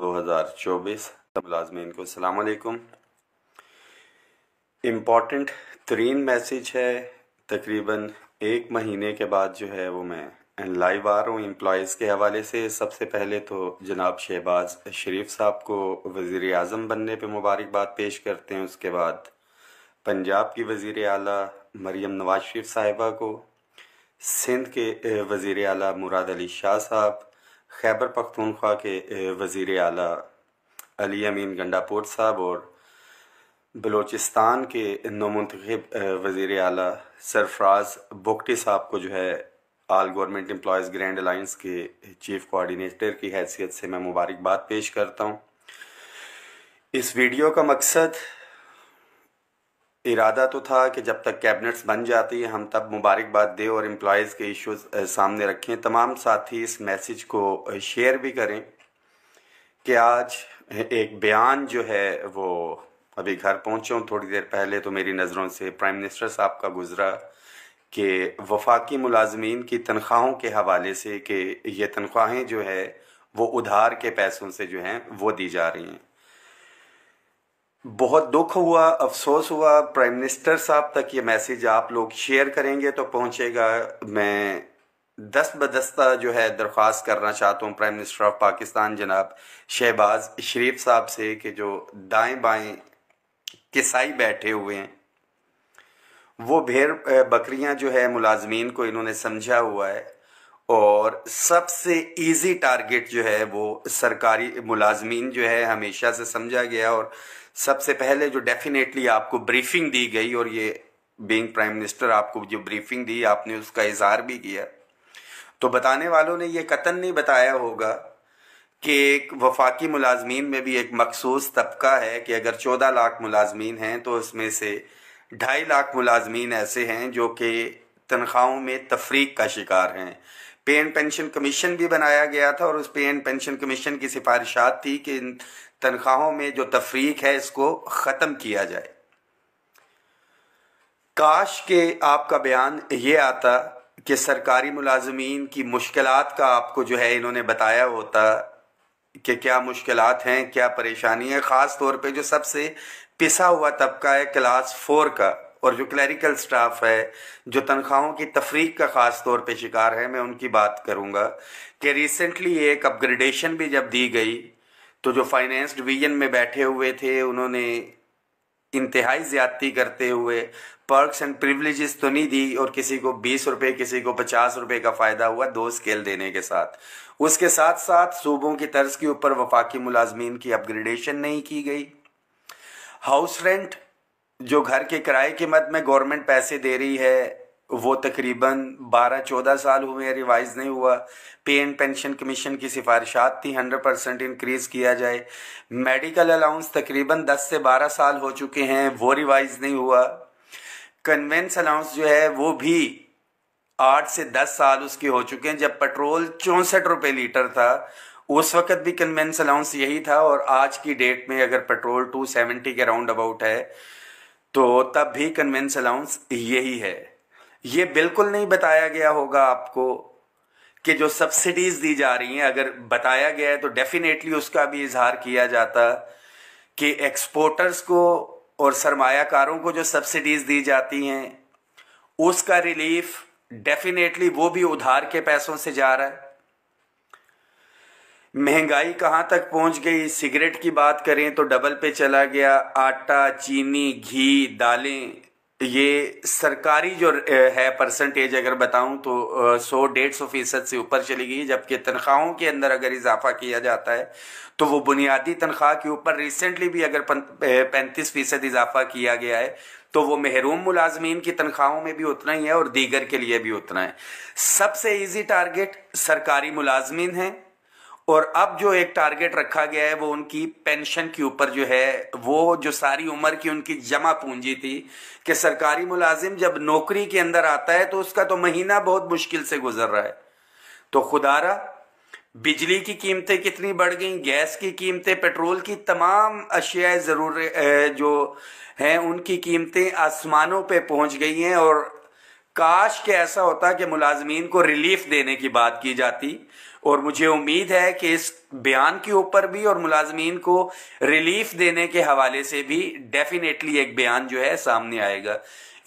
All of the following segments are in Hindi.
दो हज़ार चौबीस को सलामकुम इम्पॉर्टेंट तरीन मैसेज है तकरीबन एक महीने के बाद जो है वो मैं लाइव आ रहा हूँ एम्प्लॉज़ के हवाले से सबसे पहले तो जनाब शहबाज शरीफ साहब को वज़ी अजम बनने पर मुबारकबाद पेश करते हैं उसके बाद पंजाब की वज़ी अली मरीम नवाज शरीफ साहिबा को सिंध के वज़ी अली मुराद अली शाह साहब खैबर पख्तूनख्वा के वज़ी अला अली अमीन गंडापुर साहब और बलूचिस्तान के नमंतखब वज़ी अला सरफराज बोगटी साहब को जो है all government employees grand alliance के चीफ़ कोऑर्डिनेटर की हैसियत से मैं मुबारकबाद पेश करता हूँ इस वीडियो का मकसद इरादा तो था कि जब तक कैबिनेट्स बन जाती है हम तब मुबारकबाद दें और एम्प्लॉयज़ के इश्यूज सामने रखें तमाम साथी इस मैसेज को शेयर भी करें कि आज एक बयान जो है वो अभी घर पहुँचों थोड़ी देर पहले तो मेरी नज़रों से प्राइम मिनिस्टर साहब का गुज़रा कि वफाकी मुलाजमीन की तनख्वाहों के हवाले से कि ये तनख्वाहें जो है वो उधार के पैसों से जो हैं वो दी जा रही हैं बहुत दुख हुआ अफसोस हुआ प्राइम मिनिस्टर साहब तक ये मैसेज आप लोग शेयर करेंगे तो पहुंचेगा मैं दस बदस्ता जो है दरख्वास्त करना चाहता हूँ प्राइम मिनिस्टर ऑफ पाकिस्तान जनाब शहबाज शरीफ साहब से कि जो दाएं बाएं किसाई बैठे हुए हैं वो भेड़ बकरियां जो है मुलाजमीन को इन्होंने समझा हुआ है और सबसे इजी टारगेट जो है वो सरकारी मुलाजमीन जो है हमेशा से समझा गया और सबसे पहले जो डेफिनेटली आपको ब्रीफिंग दी गई और ये बीइंग प्राइम मिनिस्टर आपको जो ब्रीफिंग दी आपने उसका इजहार भी किया तो बताने वालों ने ये कतन नहीं बताया होगा कि एक वफाकी मुलाजमीन में भी एक मखसूस तबका है कि अगर चौदह लाख मुलाजमीन हैं तो उसमें से ढाई लाख मुलाजमीन ऐसे हैं जो कि तनख्वाहों में तफरीक का शिकार हैं पे एंड पेंशन कमीशन भी बनाया गया था और उस पे एंड पेंशन कमीशन की सिफारिशात थी कि तनख्वाहों में जो तफरीक है इसको ख़त्म किया जाए काश के आपका बयान ये आता कि सरकारी मुलाजमीन की मुश्किल का आपको जो है इन्होंने बताया होता कि क्या मुश्किल हैं क्या परेशानी है ख़ास तौर पे जो सबसे पिसा हुआ तबका है क्लास फोर का और जो क्लरिकल स्टाफ है जो तनख्वाहों की तफरीक का ख़ास तौर पे शिकार है मैं उनकी बात करूँगा कि रिसेंटली एक अपग्रेडेशन भी जब दी गई तो जो फाइनेंस डिवीज़न में बैठे हुए थे उन्होंने इंतहाई ज़्यादती करते हुए पर्क्स एंड प्रिवलेज तो नहीं दी और किसी को बीस रुपए किसी को पचास रुपए का फ़ायदा हुआ दो स्केल देने के साथ उसके साथ साथ सूबों की तर्ज के ऊपर वफाकी मुलाजमीन की अपग्रेडेशन नहीं की गई हाउस रेंट जो घर के किराए की मत में गवर्नमेंट पैसे दे रही है वो तकरीबन 12-14 साल हुए रिवाइज़ नहीं हुआ पे एंड पेंशन कमीशन की सिफारिशात थी 100 परसेंट इनक्रीज़ किया जाए मेडिकल अलाउंस तकरीबन 10 से 12 साल हो चुके हैं वो रिवाइज़ नहीं हुआ कन्वेंस अलाउंस जो है वो भी आठ से दस साल उसके हो चुके हैं जब पेट्रोल चौंसठ रुपए लीटर था उस वक्त भी कन्वेंस अलाउंस यही था और आज की डेट में अगर पेट्रोल टू सेवेंटी के राउंड अबाउट है तो तब भी कन्वेंस अलाउंस यही है ये बिल्कुल नहीं बताया गया होगा आपको कि जो सब्सिडीज दी जा रही हैं अगर बताया गया है तो डेफिनेटली उसका भी इजहार किया जाता कि एक्सपोर्टर्स को और सरमायाकारों को जो सब्सिडीज दी जाती हैं उसका रिलीफ डेफिनेटली वो भी उधार के पैसों से जा रहा है महंगाई कहां तक पहुंच गई सिगरेट की बात करें तो डबल पे चला गया आटा चीनी घी दालें ये सरकारी जो है परसेंटेज अगर बताऊं तो सौ डेढ़ सौ फीसद से ऊपर चली गई जबकि तनख्वाहों के अंदर अगर इजाफा किया जाता है तो वो बुनियादी तनख्वाह के ऊपर रिसेंटली भी अगर पैंतीस फीसद इजाफा किया गया है तो वो महरूम मुलाजमीन की तनख्वाहों में भी उतना ही है और दीगर के लिए भी उतना है सबसे ईजी टारगेट सरकारी मुलाजमीन है और अब जो एक टारगेट रखा गया है वो उनकी पेंशन के ऊपर जो है वो जो सारी उम्र की उनकी जमा पूंजी थी कि सरकारी मुलाजिम जब नौकरी के अंदर आता है तो उसका तो महीना बहुत मुश्किल से गुजर रहा है तो खुदारा बिजली की कीमतें कितनी बढ़ गई गैस की कीमतें पेट्रोल की तमाम अशियाए ज़रूर जो हैं उनकी कीमतें आसमानों पर पहुंच गई हैं और काश के ऐसा होता कि मुलाजमीन को रिलीफ देने की बात की जाती और मुझे उम्मीद है कि इस बयान के ऊपर भी और मुलाजमीन को रिलीफ देने के हवाले से भी डेफिनेटली एक बयान जो है सामने आएगा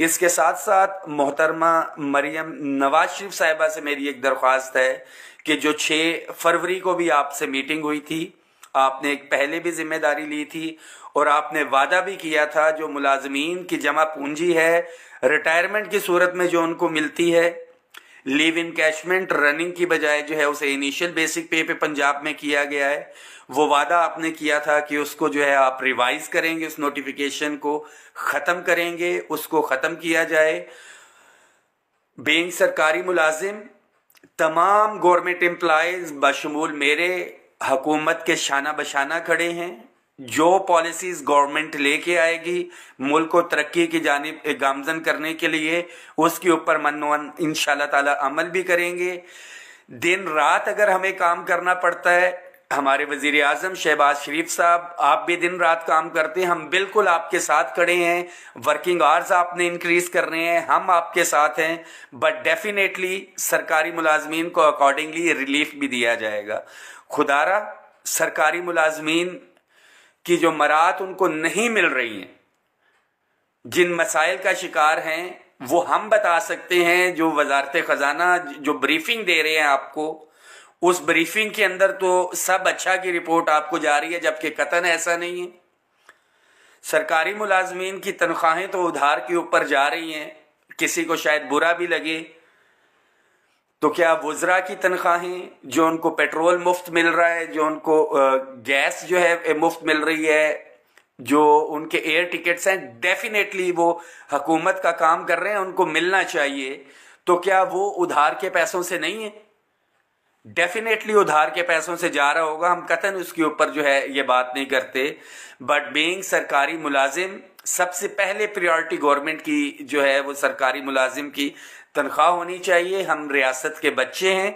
इसके साथ साथ मोहतरमा मरियम नवाज शरीफ साहिबा से मेरी एक दरख्वास्त है कि जो 6 फरवरी को भी आपसे मीटिंग हुई थी आपने एक पहले भी जिम्मेदारी ली थी और आपने वादा भी किया था जो मुलाजमीन की जमा पूंजी है रिटायरमेंट की सूरत में जो उनको मिलती है लिव इन कैशमेंट रनिंग की बजाय जो है उसे इनिशियल बेसिक पे पे पंजाब में किया गया है वो वादा आपने किया था कि उसको जो है आप रिवाइज करेंगे उस नोटिफिकेशन को खत्म करेंगे उसको खत्म किया जाए बेंग सरकारी मुलाजिम तमाम गवर्नमेंट एम्प्लाइज बशमूल मेरे हकूमत के शाना बशाना खड़े हैं जो पॉलिसीज गवर्नमेंट लेके आएगी मुल्क को तरक्की की जानब गामजन करने के लिए उसके ऊपर मनोमन इन ताला अमल भी करेंगे दिन रात अगर हमें काम करना पड़ता है हमारे वजीर अजम शहबाज शरीफ साहब आप भी दिन रात काम करते हैं हम बिल्कुल आपके साथ खड़े हैं वर्किंग आवर्स आपने इंक्रीज कर रहे हैं हम आपके साथ हैं बट डेफिनेटली सरकारी मुलाजमीन को अकॉर्डिंगली रिलीफ भी दिया जाएगा खुदारा सरकारी मुलाजमीन कि जो मरात उनको नहीं मिल रही हैं जिन मसाइल का शिकार हैं वो हम बता सकते हैं जो वजारत ख़जाना जो ब्रीफिंग दे रहे हैं आपको उस ब्रीफिंग के अंदर तो सब अच्छा की रिपोर्ट आपको जा रही है जबकि कतन ऐसा नहीं है सरकारी मुलाजमीन की तनख्वाहें तो उधार के ऊपर जा रही हैं किसी को शायद बुरा भी लगे तो क्या वजरा की तनख्वाहें जो उनको पेट्रोल मुफ्त मिल रहा है जो उनको गैस जो है मुफ्त मिल रही है जो उनके एयर टिकट्स हैं डेफिनेटली वो हकूमत का काम कर रहे हैं उनको मिलना चाहिए तो क्या वो उधार के पैसों से नहीं है डेफिनेटली उधार के पैसों से जा रहा होगा हम कतन उसके ऊपर जो है ये बात नहीं करते बट बींग सरकारी मुलाजिम सबसे पहले प्रायोरिटी गवर्नमेंट की जो है वो सरकारी मुलाजिम की तनख्वाह होनी चाहिए हम रियासत के बच्चे हैं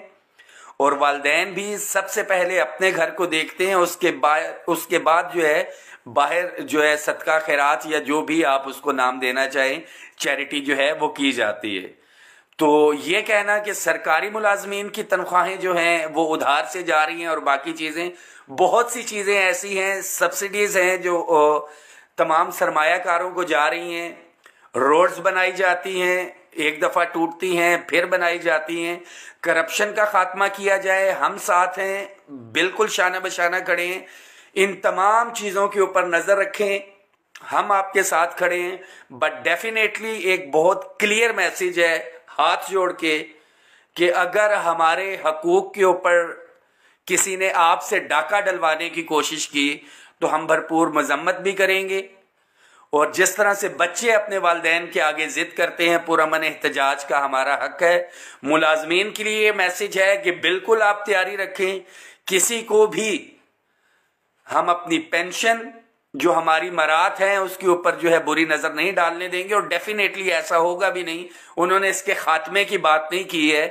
और वालदेन भी सबसे पहले अपने घर को देखते हैं उसके बाद उसके बाद जो है बाहर जो है सदका खैरात या जो भी आप उसको नाम देना चाहें चैरिटी जो है वो की जाती है तो ये कहना कि सरकारी मुलाजमीन की तनख्वाहें जो हैं वो उधार से जा रही हैं और बाकी चीज़ें बहुत सी चीज़ें ऐसी हैं सब्सिडीज़ हैं जो तमाम सरमायाकारों को जा रही हैं रोड्स बनाई जाती हैं एक दफ़ा टूटती हैं फिर बनाई जाती हैं करप्शन का खात्मा किया जाए हम साथ हैं बिल्कुल शाना बशाना खड़े हैं इन तमाम चीज़ों के ऊपर नज़र रखें हम आपके साथ खड़े हैं बट डेफिनेटली एक बहुत क्लियर मैसेज है हाथ जोड़ के कि अगर हमारे हकूक के ऊपर किसी ने आपसे डाका डलवाने की कोशिश की तो हम भरपूर मजम्मत भी करेंगे और जिस तरह से बच्चे अपने वालदेन के आगे जिद करते हैं मन एहतजाज का हमारा हक है मुलाजमीन के लिए मैसेज है कि बिल्कुल आप तैयारी रखें किसी को भी हम अपनी पेंशन जो हमारी मरात है उसके ऊपर जो है बुरी नज़र नहीं डालने देंगे और डेफिनेटली ऐसा होगा भी नहीं उन्होंने इसके खात्मे की बात नहीं की है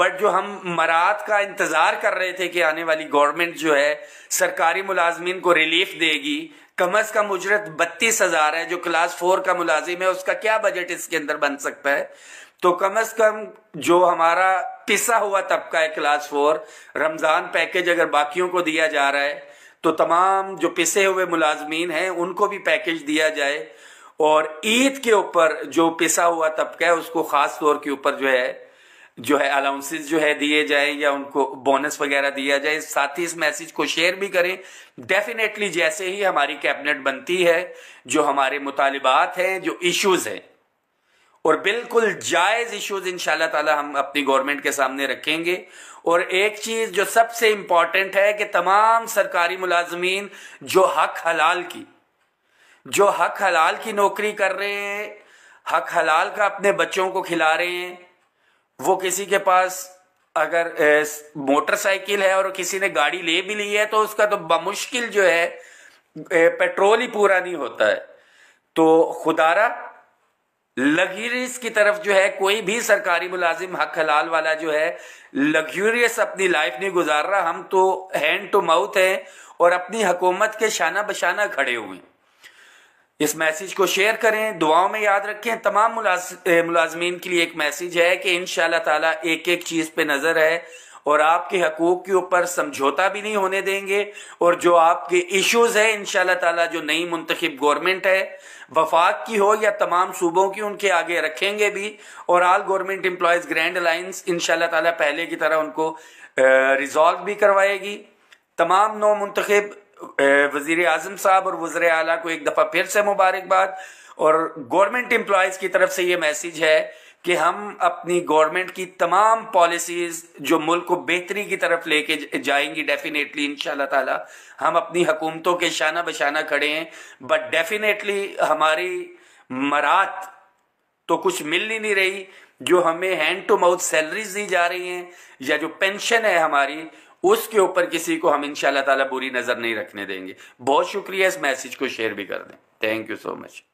बट जो हम मरात का इंतज़ार कर रहे थे कि आने वाली गवर्नमेंट जो है सरकारी मुलाजमीन को रिलीफ देगी कम अज कम उजरत बत्तीस हज़ार है जो क्लास फोर का मुलाजिम है उसका क्या बजट इसके अंदर बन सकता है तो कम अज कम जो हमारा पिसा हुआ तबका है क्लास फोर रमज़ान पैकेज अगर बाकियों को दिया जा रहा है तो तमाम जो पिसे हुए मुलाजमीन हैं उनको भी पैकेज दिया जाए और ईद के ऊपर जो पिसा हुआ तबका है उसको ख़ास तौर के ऊपर जो है जो है अलाउंसेस जो है दिए जाए या उनको बोनस वगैरह दिया जाए साथ ही इस मैसेज को शेयर भी करें डेफिनेटली जैसे ही हमारी कैबिनेट बनती है जो हमारे मुतालबात हैं जो इश्यूज़ हैं और बिल्कुल जायज़ इश्यूज इन ताला हम अपनी गवर्नमेंट के सामने रखेंगे और एक चीज़ जो सबसे इंपॉर्टेंट है कि तमाम सरकारी मुलाजमीन जो हक हलाल की जो हक हलाल की नौकरी कर रहे हैं हक हलाल का अपने बच्चों को खिला रहे हैं वो किसी के पास अगर मोटरसाइकिल है और किसी ने गाड़ी ले भी ली है तो उसका तो बमुश्किल जो है पेट्रोल ही पूरा नहीं होता है तो खुदारा लग्जूरियस की तरफ जो है कोई भी सरकारी मुलाजिम हक हलाल वाला जो है लग्जूरियस अपनी लाइफ नहीं गुजार रहा हम तो हैंड टू माउथ है और अपनी हकूमत के शाना बशाना खड़े हुए इस मैसेज को शेयर करें दुआओं में याद रखें तमाम मुलाजमीन के लिए एक मैसेज है कि इन ताला एक एक चीज पे नजर है और आपके हकूक के ऊपर समझौता भी नहीं होने देंगे और जो आपके इश्यूज है इन ताला जो नई मुंतखब गवर्नमेंट है वफाक की हो या तमाम सूबों की उनके आगे रखेंगे भी और all government employees grand alliance इन तला पहले की तरह उनको रिजॉल्व भी करवाएगी तमाम नौ मंतखब वजीर अजम साहब और वजर अला को एक दफ़ा फिर से मुबारकबाद और गवर्नमेंट एम्प्लॉयज़ की तरफ से ये मैसेज है कि हम अपनी गवर्नमेंट की तमाम पॉलिसीज जो मुल्क को बेहतरी की तरफ लेके जाएंगी डेफिनेटली इन ताला हम अपनी हुकूमतों के शाना बशाना खड़े हैं बट डेफिनेटली हमारी मरात तो कुछ मिल ही नहीं रही जो हमें हैंड टू माउथ सैलरीज दी जा रही हैं या जो पेंशन है हमारी उसके ऊपर किसी को हम इनशाला बुरी नज़र नहीं रखने देंगे बहुत शुक्रिया इस मैसेज को शेयर भी कर दें थैंक यू सो मच